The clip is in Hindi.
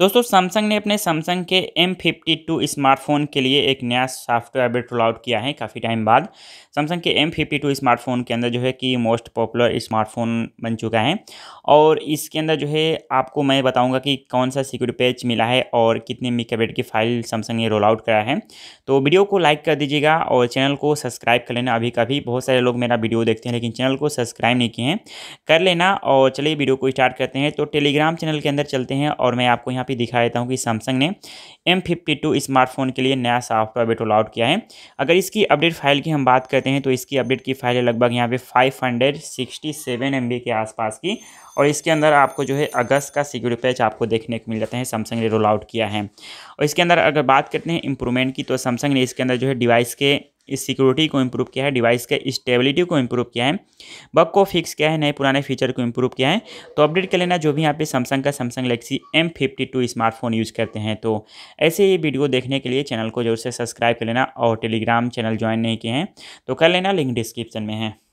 दोस्तों सैमसंग ने अपने सैमसंग के एम फिफ्टी टू स्मार्टफोन के लिए एक नया सॉफ्टवेयर अपडेट रोल आउट किया है काफ़ी टाइम बाद सैमसंग के एम फिफ्टी टू स्मार्टफोन के अंदर जो है कि मोस्ट पॉपुलर स्मार्टफोन बन चुका है और इसके अंदर जो है आपको मैं बताऊंगा कि कौन सा सिक्योरिटी पैच मिला है और कितने मेगाबेट की फाइल सैमसंग ने रोल आउट करा है तो वीडियो को लाइक कर दीजिएगा और चैनल को सब्सक्राइब कर लेना अभी कभी बहुत सारे लोग मेरा वीडियो देखते हैं लेकिन चैनल को सब्सक्राइब नहीं किए हैं कर लेना और चलिए वीडियो को स्टार्ट करते हैं तो टेलीग्राम चैनल के अंदर चलते हैं और मैं आपको यहाँ पे दिखा देता हूँ कि सैमसंग ने एम फिफ्टी टू स्मार्टफोन के लिए नया सॉफ्टवेयर रोल आउट किया है अगर इसकी अपडेट फाइल की हम बात करते हैं तो इसकी अपडेट की फाइल है लगभग यहाँ पे five hundred sixty seven M B के आसपास की और इसके अंदर आपको जो है अगस्त का सिक्योरिटी पैच आपको देखने को मिल जाता है सैमसंग ने रोल आउट किया है और इसके अंदर अगर बात करते हैं इंप्रूवमेंट की तो सैमसंग ने इसके अंदर जो है डिवाइस के इस सिक्योरिटी को इम्प्रूव किया है डिवाइस के स्टेबिलिटी को इम्प्रूव किया है बग को फिक्स किया है नए पुराने फीचर को इम्प्रूव किया है तो अपडेट कर लेना जो भी यहाँ पे सैमसंग का Samsung Galaxy M fifty two smartphone use करते हैं तो ऐसे ही वीडियो देखने के लिए चैनल को जरूर से सब्सक्राइब कर लेना और टेलीग्राम चैनल ज्वाइन नहीं किए हैं तो कर लेना लिंक डिस्क्रिप्शन में है